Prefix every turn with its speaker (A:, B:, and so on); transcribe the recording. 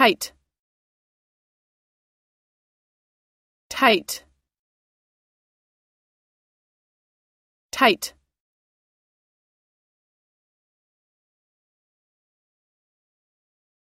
A: tight tight tight